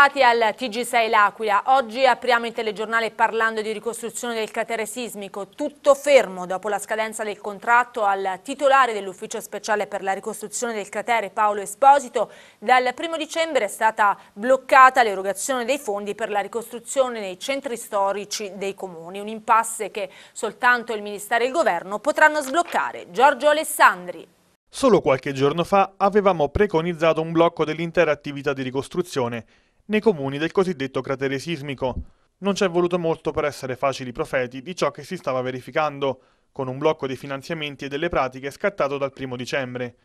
Bentrovati al TG6 L'Aquila. Oggi apriamo il telegiornale parlando di ricostruzione del cratere sismico. Tutto fermo dopo la scadenza del contratto al titolare dell'Ufficio Speciale per la ricostruzione del cratere Paolo Esposito. Dal 1 dicembre è stata bloccata l'erogazione dei fondi per la ricostruzione nei centri storici dei comuni. Un impasse che soltanto il Ministero e il Governo potranno sbloccare. Giorgio Alessandri. Solo qualche giorno fa avevamo preconizzato un blocco dell'intera attività di ricostruzione nei comuni del cosiddetto cratere sismico. Non ci è voluto molto per essere facili profeti di ciò che si stava verificando, con un blocco dei finanziamenti e delle pratiche scattato dal primo dicembre.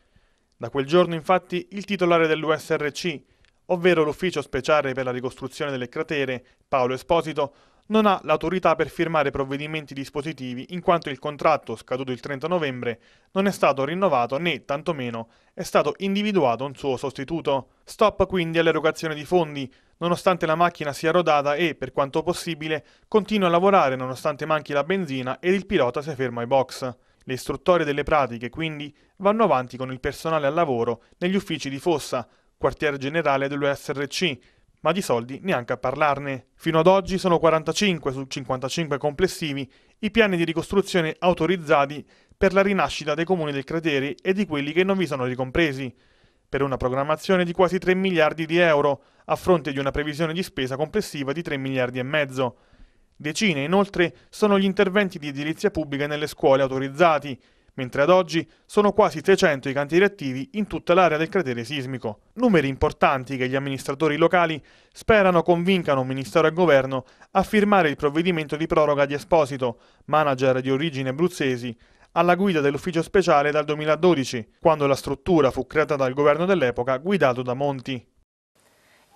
Da quel giorno infatti il titolare dell'USRC, ovvero l'Ufficio Speciale per la ricostruzione delle cratere, Paolo Esposito, non ha l'autorità per firmare provvedimenti dispositivi in quanto il contratto, scaduto il 30 novembre, non è stato rinnovato né, tantomeno, è stato individuato un suo sostituto. Stop quindi all'erogazione di fondi, nonostante la macchina sia rodata e, per quanto possibile, continua a lavorare nonostante manchi la benzina ed il pilota si ferma ai box. Le istruttorie delle pratiche, quindi, vanno avanti con il personale al lavoro negli uffici di Fossa, quartier generale dell'USRC, ma di soldi neanche a parlarne. Fino ad oggi sono 45 su 55 complessivi i piani di ricostruzione autorizzati per la rinascita dei comuni del cratere e di quelli che non vi sono ricompresi, per una programmazione di quasi 3 miliardi di euro, a fronte di una previsione di spesa complessiva di 3 miliardi e mezzo. Decine inoltre sono gli interventi di edilizia pubblica nelle scuole autorizzati, mentre ad oggi sono quasi 300 i cantieri attivi in tutta l'area del cratere sismico. Numeri importanti che gli amministratori locali sperano convincano Ministero e Governo a firmare il provvedimento di proroga di Esposito, manager di origine abruzzesi, alla guida dell'ufficio speciale dal 2012, quando la struttura fu creata dal governo dell'epoca guidato da Monti.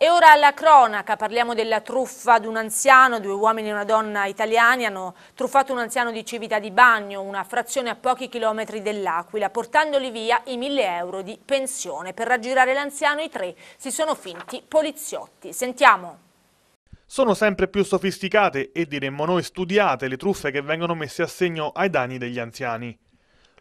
E ora alla cronaca, parliamo della truffa di un anziano, due uomini e una donna italiani hanno truffato un anziano di Civita di Bagno, una frazione a pochi chilometri dell'Aquila, portandoli via i 1000 euro di pensione. Per raggirare l'anziano i tre si sono finti poliziotti. Sentiamo. Sono sempre più sofisticate e diremmo noi studiate le truffe che vengono messe a segno ai danni degli anziani.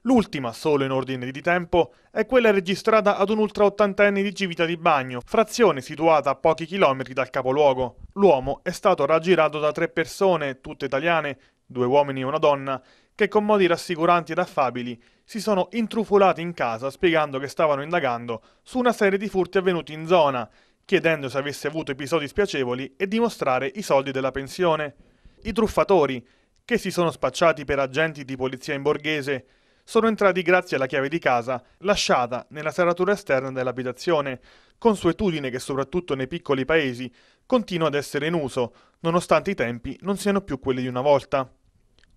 L'ultima, solo in ordine di tempo, è quella registrata ad un ultraottantenne di Civita di Bagno, frazione situata a pochi chilometri dal capoluogo. L'uomo è stato raggirato da tre persone, tutte italiane, due uomini e una donna, che con modi rassicuranti ed affabili si sono intrufolati in casa spiegando che stavano indagando su una serie di furti avvenuti in zona, chiedendo se avesse avuto episodi spiacevoli e dimostrare i soldi della pensione. I truffatori, che si sono spacciati per agenti di polizia in borghese, sono entrati grazie alla chiave di casa lasciata nella serratura esterna dell'abitazione, consuetudine che soprattutto nei piccoli paesi continua ad essere in uso, nonostante i tempi non siano più quelli di una volta.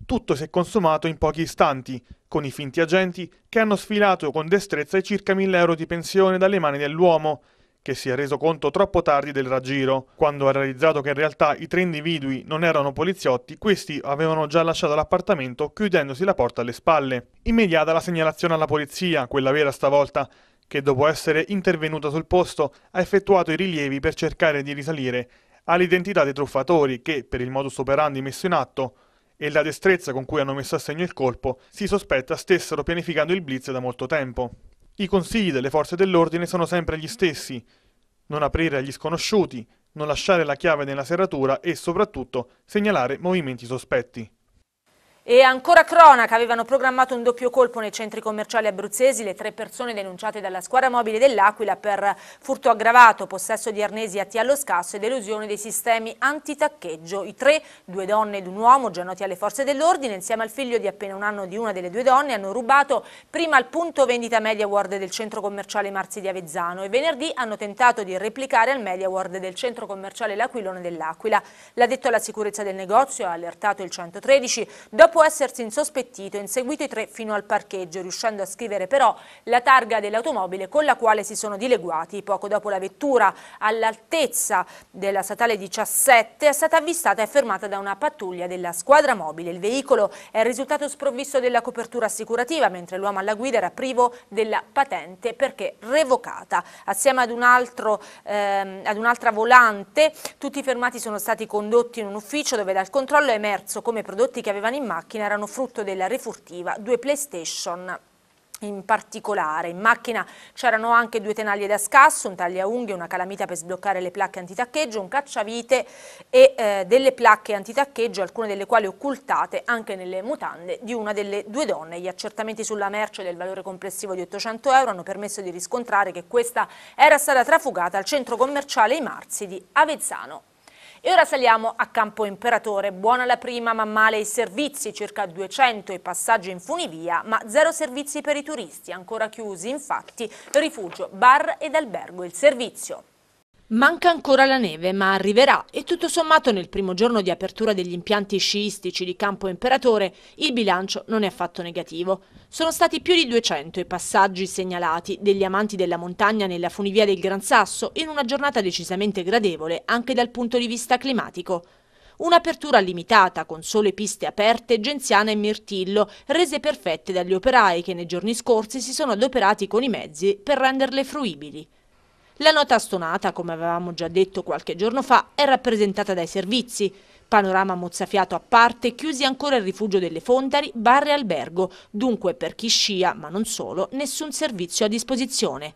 Tutto si è consumato in pochi istanti, con i finti agenti che hanno sfilato con destrezza i circa 1000 euro di pensione dalle mani dell'uomo che si è reso conto troppo tardi del raggiro. Quando ha realizzato che in realtà i tre individui non erano poliziotti, questi avevano già lasciato l'appartamento chiudendosi la porta alle spalle. Immediata la segnalazione alla polizia, quella vera stavolta, che dopo essere intervenuta sul posto ha effettuato i rilievi per cercare di risalire all'identità dei truffatori che, per il modus operandi messo in atto, e la destrezza con cui hanno messo a segno il colpo, si sospetta stessero pianificando il blitz da molto tempo. I consigli delle forze dell'ordine sono sempre gli stessi. Non aprire agli sconosciuti, non lasciare la chiave nella serratura e soprattutto segnalare movimenti sospetti. E ancora cronaca, avevano programmato un doppio colpo nei centri commerciali abruzzesi le tre persone denunciate dalla squadra mobile dell'Aquila per furto aggravato, possesso di arnesi atti allo scasso ed elusione dei sistemi antitaccheggio. I tre, due donne ed un uomo, già noti alle forze dell'ordine, insieme al figlio di appena un anno di una delle due donne, hanno rubato prima al punto vendita Media World del centro commerciale Marzi di Avezzano e venerdì hanno tentato di replicare al Media World del centro commerciale L'Aquilone dell'Aquila. L'ha detto alla sicurezza del negozio, ha allertato il 113, dopo Dopo essersi insospettito, inseguito i tre fino al parcheggio, riuscendo a scrivere però la targa dell'automobile con la quale si sono dileguati. Poco dopo la vettura, all'altezza della statale 17, è stata avvistata e fermata da una pattuglia della squadra mobile. Il veicolo è risultato sprovvisto della copertura assicurativa, mentre l'uomo alla guida era privo della patente perché revocata. Assieme ad ehm, un'altra ehm, un volante, tutti i fermati sono stati condotti in un ufficio dove dal controllo è emerso come prodotti che avevano in mano macchina erano frutto della refurtiva due PlayStation in particolare. In macchina c'erano anche due tenaglie da scasso, un tagliaunghie, una calamita per sbloccare le placche antitaccheggio, un cacciavite e eh, delle placche antitaccheggio, alcune delle quali occultate anche nelle mutande di una delle due donne. Gli accertamenti sulla merce del valore complessivo di 800 euro hanno permesso di riscontrare che questa era stata trafugata al centro commerciale I Marzi di Avezzano. E ora saliamo a Campo Imperatore. Buona la prima, ma male i servizi, circa 200 i passaggi in funivia, ma zero servizi per i turisti, ancora chiusi infatti rifugio, bar ed albergo. Il servizio Manca ancora la neve, ma arriverà e tutto sommato nel primo giorno di apertura degli impianti sciistici di Campo Imperatore il bilancio non è affatto negativo. Sono stati più di 200 i passaggi segnalati degli amanti della montagna nella funivia del Gran Sasso in una giornata decisamente gradevole anche dal punto di vista climatico. Un'apertura limitata con sole piste aperte, Genziana e Mirtillo, rese perfette dagli operai che nei giorni scorsi si sono adoperati con i mezzi per renderle fruibili. La nota stonata, come avevamo già detto qualche giorno fa, è rappresentata dai servizi. Panorama mozzafiato a parte, chiusi ancora il rifugio delle Fondari, barre albergo, dunque per chi scia, ma non solo, nessun servizio a disposizione.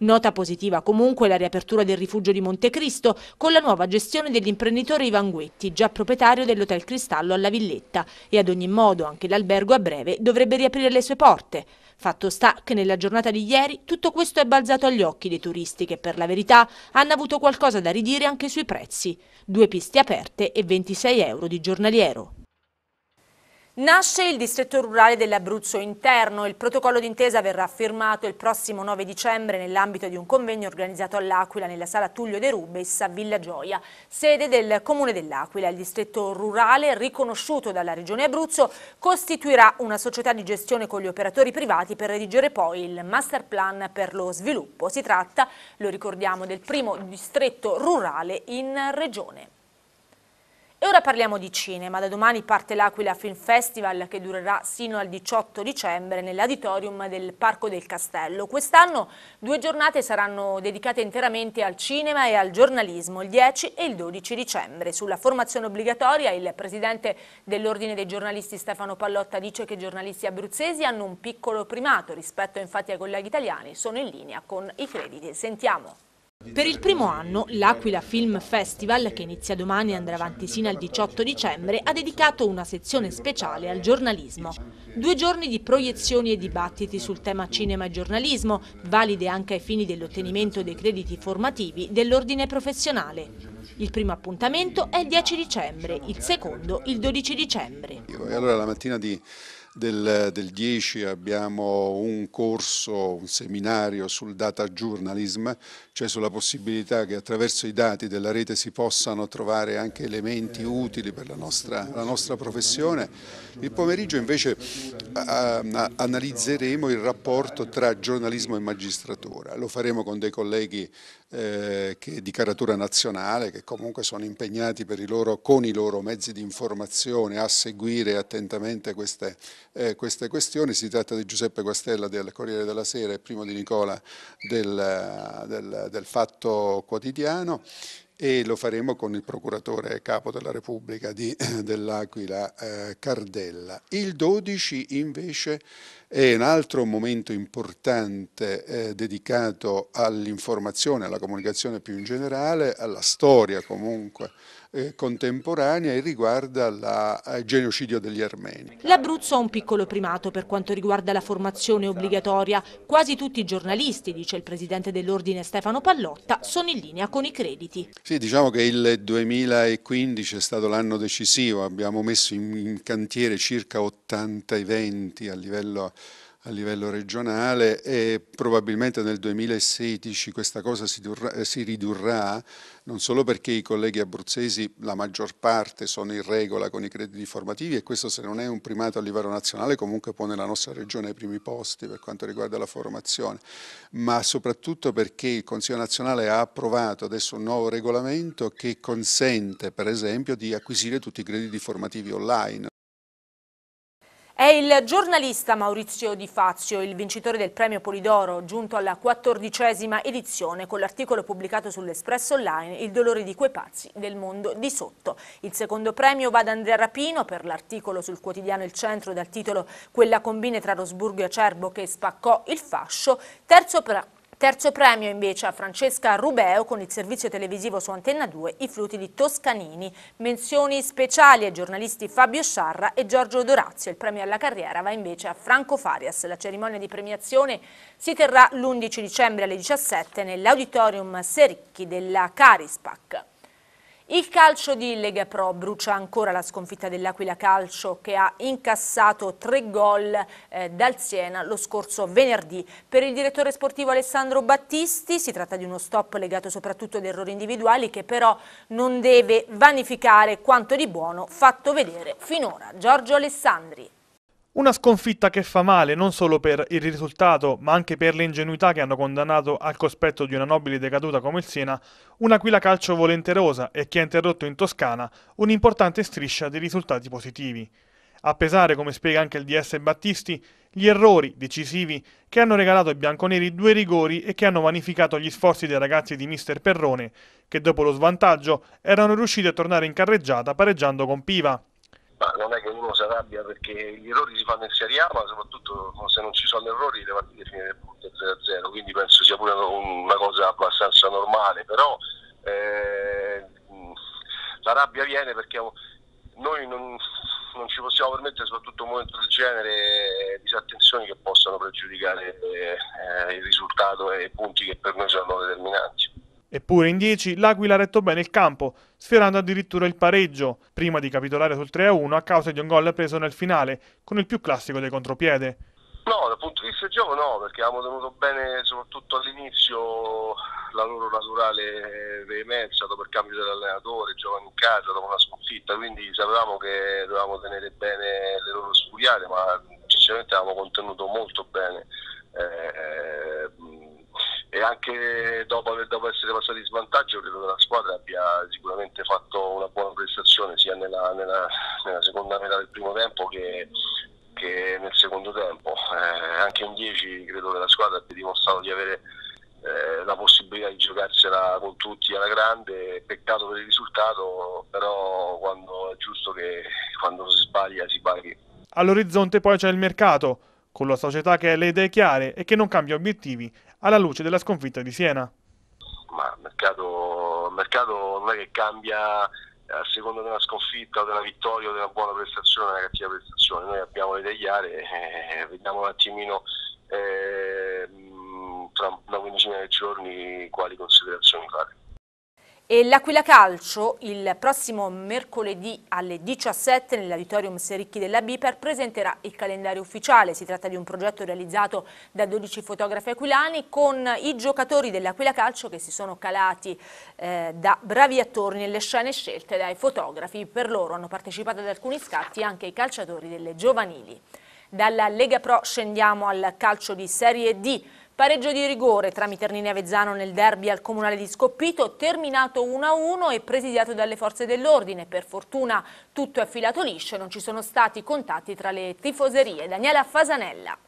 Nota positiva comunque la riapertura del rifugio di Montecristo con la nuova gestione dell'imprenditore Ivan Guetti, già proprietario dell'Hotel Cristallo alla Villetta e ad ogni modo anche l'albergo a breve dovrebbe riaprire le sue porte. Fatto sta che nella giornata di ieri tutto questo è balzato agli occhi dei turisti che per la verità hanno avuto qualcosa da ridire anche sui prezzi. Due piste aperte e 26 euro di giornaliero. Nasce il distretto rurale dell'Abruzzo interno, il protocollo d'intesa verrà firmato il prossimo 9 dicembre nell'ambito di un convegno organizzato all'Aquila nella sala Tullio De Rubes a Villa Gioia, sede del comune dell'Aquila. Il distretto rurale riconosciuto dalla regione Abruzzo costituirà una società di gestione con gli operatori privati per redigere poi il master plan per lo sviluppo. Si tratta, lo ricordiamo, del primo distretto rurale in regione. E ora parliamo di cinema. Da domani parte l'Aquila Film Festival che durerà sino al 18 dicembre nell'auditorium del Parco del Castello. Quest'anno due giornate saranno dedicate interamente al cinema e al giornalismo, il 10 e il 12 dicembre. Sulla formazione obbligatoria il presidente dell'Ordine dei giornalisti Stefano Pallotta dice che i giornalisti abruzzesi hanno un piccolo primato rispetto infatti ai colleghi italiani, sono in linea con i crediti. Sentiamo. Per il primo anno l'Aquila Film Festival, che inizia domani e andrà avanti sino al 18 dicembre, ha dedicato una sezione speciale al giornalismo. Due giorni di proiezioni e dibattiti sul tema cinema e giornalismo, valide anche ai fini dell'ottenimento dei crediti formativi dell'ordine professionale. Il primo appuntamento è il 10 dicembre, il secondo il 12 dicembre. E allora la mattina di del, del 10 abbiamo un corso, un seminario sul data journalism, cioè sulla possibilità che attraverso i dati della rete si possano trovare anche elementi utili per la nostra, la nostra professione. Il pomeriggio invece a, a, analizzeremo il rapporto tra giornalismo e magistratura, lo faremo con dei colleghi eh, che, di caratura nazionale che comunque sono impegnati i loro, con i loro mezzi di informazione a seguire attentamente queste eh, queste questioni. Si tratta di Giuseppe Guastella del Corriere della Sera e Primo di Nicola del, del, del Fatto Quotidiano e lo faremo con il procuratore capo della Repubblica eh, dell'Aquila eh, Cardella. Il 12 invece è un altro momento importante eh, dedicato all'informazione, alla comunicazione più in generale, alla storia comunque eh, contemporanea e riguarda il eh, genocidio degli armeni. L'Abruzzo ha un piccolo primato per quanto riguarda la formazione obbligatoria. Quasi tutti i giornalisti, dice il presidente dell'Ordine Stefano Pallotta, sono in linea con i crediti. Sì, diciamo che il 2015 è stato l'anno decisivo, abbiamo messo in cantiere circa 80 eventi a livello a livello regionale e probabilmente nel 2016 questa cosa si, durrà, eh, si, ridurrà non solo perché i colleghi abruzzesi la maggior parte sono in regola con i crediti formativi e questo se non è un primato a livello nazionale comunque pone la nostra regione ai primi posti per quanto riguarda la formazione ma soprattutto perché il Consiglio nazionale ha approvato adesso un nuovo regolamento che consente per esempio di acquisire tutti i crediti formativi online è il giornalista Maurizio Di Fazio, il vincitore del premio Polidoro, giunto alla quattordicesima edizione con l'articolo pubblicato sull'Espresso Online Il dolore di quei pazzi del mondo di sotto. Il secondo premio va ad Andrea Rapino per l'articolo sul quotidiano Il Centro dal titolo Quella combine tra Rosburgo e Acerbo che spaccò il fascio. Terzo premio Terzo premio invece a Francesca Rubeo con il servizio televisivo su Antenna 2 I frutti di Toscanini. Menzioni speciali ai giornalisti Fabio Sciarra e Giorgio Dorazio. Il premio alla carriera va invece a Franco Farias. La cerimonia di premiazione si terrà l'11 dicembre alle 17 nell'auditorium Sericchi della Carispac. Il calcio di Lega Pro brucia ancora la sconfitta dell'Aquila Calcio che ha incassato tre gol eh, dal Siena lo scorso venerdì. Per il direttore sportivo Alessandro Battisti si tratta di uno stop legato soprattutto ad errori individuali che però non deve vanificare quanto di buono fatto vedere finora. Giorgio Alessandri. Una sconfitta che fa male non solo per il risultato, ma anche per le ingenuità che hanno condannato al cospetto di una nobile decaduta come il Siena, un'aquila calcio volenterosa e che ha interrotto in Toscana un'importante striscia di risultati positivi. A pesare, come spiega anche il DS Battisti, gli errori decisivi che hanno regalato ai bianconeri due rigori e che hanno vanificato gli sforzi dei ragazzi di Mister Perrone, che dopo lo svantaggio erano riusciti a tornare in carreggiata pareggiando con Piva ma non è che uno si arrabbia perché gli errori si fanno in Serie A, ma soprattutto se non ci sono errori le partite finiscono punte 0-0, quindi penso sia pure una cosa abbastanza normale, però eh, la rabbia viene perché noi non, non, ci possiamo permettere, soprattutto in un momento del genere, disattenzioni che possano pregiudicare eh, il risultato e i punti che per noi sono determinanti. Eppure in 10 l'Aquila ha retto bene il campo, sfiorando addirittura il pareggio, prima di capitolare sul 3-1 a causa di un gol preso nel finale, con il più classico dei contropiede. No, dal punto di vista del gioco no, perché avevamo tenuto bene soprattutto all'inizio la loro naturale veemenza dopo il cambio dell'allenatore, giocano in casa dopo una sconfitta, quindi sapevamo che dovevamo tenere bene le loro sfuriate, ma sinceramente avevamo contenuto molto bene. Eh, eh e anche dopo, dopo essere passati in svantaggio credo che la squadra abbia sicuramente fatto una buona prestazione sia nella, nella, nella seconda metà del primo tempo che, che nel secondo tempo. Eh, anche in 10 credo che la squadra abbia dimostrato di avere eh, la possibilità di giocarsela con tutti alla grande, peccato per il risultato, però quando è giusto che quando si sbaglia si paghi. All'orizzonte poi c'è il mercato, con la società che ha le idee chiare e che non cambia obiettivi alla luce della sconfitta di Siena. Ma il mercato, il mercato non è che cambia eh, a seconda della sconfitta, della vittoria, della buona prestazione o della cattiva prestazione. Noi abbiamo le tagliare, eh, eh, eh, vediamo un attimino eh, tra una quindicina di giorni quali considerazioni fare. E l'Aquila Calcio il prossimo mercoledì alle 17 nell'Auditorium Sericchi della Biper presenterà il calendario ufficiale. Si tratta di un progetto realizzato da 12 fotografi aquilani con i giocatori dell'Aquila Calcio che si sono calati eh, da bravi attori nelle scene scelte dai fotografi. Per loro hanno partecipato ad alcuni scatti anche i calciatori delle giovanili. Dalla Lega Pro scendiamo al calcio di Serie D. Pareggio di rigore tra Miternini e Avezzano nel derby al Comunale di Scoppito, terminato 1-1 e presidiato dalle forze dell'ordine. Per fortuna tutto è filato liscio non ci sono stati contatti tra le tifoserie. Daniela Fasanella.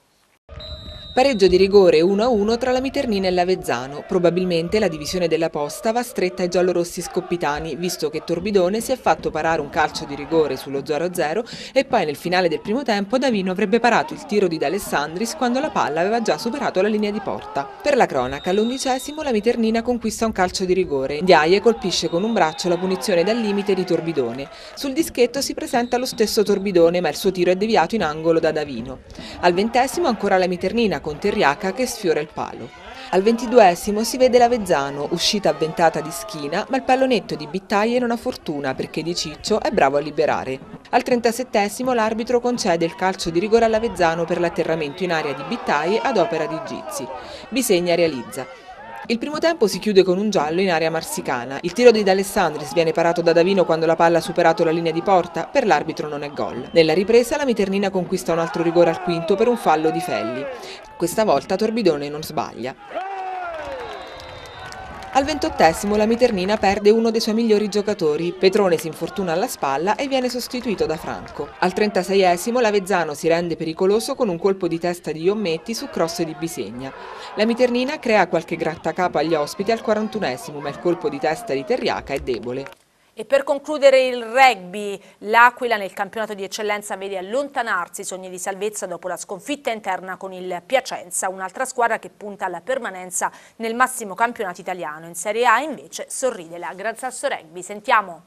Pareggio di rigore 1-1 tra la Miternina e l'Avezzano. Probabilmente la divisione della posta va stretta ai giallorossi scoppitani, visto che Torbidone si è fatto parare un calcio di rigore sullo 0-0 e poi nel finale del primo tempo Davino avrebbe parato il tiro di D'Alessandris quando la palla aveva già superato la linea di porta. Per la cronaca, all'undicesimo la Miternina conquista un calcio di rigore. Diaie colpisce con un braccio la punizione dal limite di Torbidone. Sul dischetto si presenta lo stesso Torbidone, ma il suo tiro è deviato in angolo da Davino. Al ventesimo ancora la Miternina con Terriaca che sfiora il palo. Al ventiduesimo si vede l'Avezzano, uscita avventata di schina, ma il pallonetto di Bittai è una fortuna perché Di Ciccio è bravo a liberare. Al trentasettesimo l'arbitro concede il calcio di rigore all'Avezzano per l'atterramento in area di Bittai ad opera di Gizzi. Bisegna realizza. Il primo tempo si chiude con un giallo in area marsicana. Il tiro di D'Alessandris viene parato da Davino quando la palla ha superato la linea di porta, per l'arbitro non è gol. Nella ripresa la Miternina conquista un altro rigore al quinto per un fallo di Felli. Questa volta Torbidone non sbaglia. Al ventottesimo la Miternina perde uno dei suoi migliori giocatori, Petrone si infortuna alla spalla e viene sostituito da Franco. Al trentaseiesimo l'Avezzano si rende pericoloso con un colpo di testa di Iommetti su cross di Bisegna. La Miternina crea qualche grattacapo agli ospiti al quarantunesimo ma il colpo di testa di Terriaca è debole. E per concludere il rugby, l'Aquila nel campionato di eccellenza vede allontanarsi i sogni di salvezza dopo la sconfitta interna con il Piacenza, un'altra squadra che punta alla permanenza nel massimo campionato italiano. In Serie A invece sorride la Gran Sasso Rugby. Sentiamo.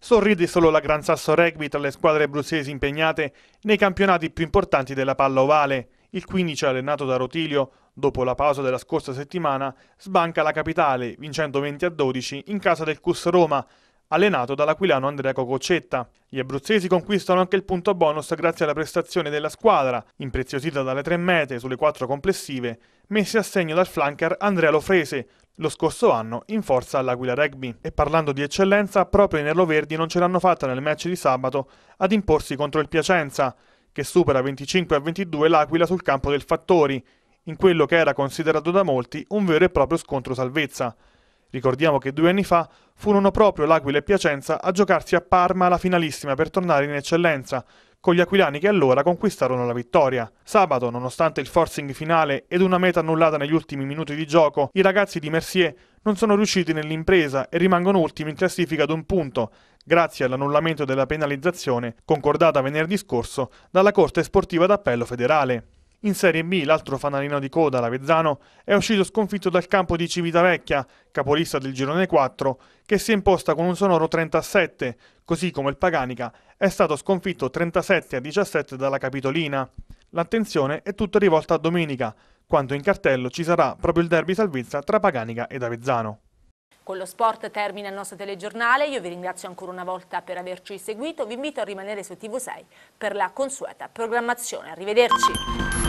Sorride solo la Gran Sasso Rugby tra le squadre bruzzesi impegnate nei campionati più importanti della palla ovale. Il 15 allenato da Rotilio, dopo la pausa della scorsa settimana, sbanca la capitale vincendo 20 a 12 in casa del Cus Roma, allenato dall'aquilano Andrea Cococcetta. Gli abruzzesi conquistano anche il punto bonus grazie alla prestazione della squadra, impreziosita dalle tre mete sulle quattro complessive, messe a segno dal flanker Andrea Lofrese, lo scorso anno in forza all'Aquila Rugby. E parlando di eccellenza, proprio i nerloverdi non ce l'hanno fatta nel match di sabato ad imporsi contro il Piacenza, che supera 25 a 22 l'Aquila sul campo del Fattori, in quello che era considerato da molti un vero e proprio scontro salvezza. Ricordiamo che due anni fa furono proprio l'Aquila e Piacenza a giocarsi a Parma la finalissima per tornare in eccellenza, con gli aquilani che allora conquistarono la vittoria. Sabato, nonostante il forcing finale ed una meta annullata negli ultimi minuti di gioco, i ragazzi di Mercier non sono riusciti nell'impresa e rimangono ultimi in classifica ad un punto, grazie all'annullamento della penalizzazione concordata venerdì scorso dalla Corte Sportiva d'Appello Federale. In Serie B l'altro fanalino di coda, l'Avezzano, è uscito sconfitto dal campo di Civitavecchia, capolista del girone 4, che si è imposta con un sonoro 37, così come il Paganica è stato sconfitto 37 a 17 dalla Capitolina. L'attenzione è tutta rivolta a domenica, quando in cartello ci sarà proprio il derby salvezza tra Paganica ed Avezzano. Con lo sport termina il nostro telegiornale, io vi ringrazio ancora una volta per averci seguito, vi invito a rimanere su TV6 per la consueta programmazione. Arrivederci!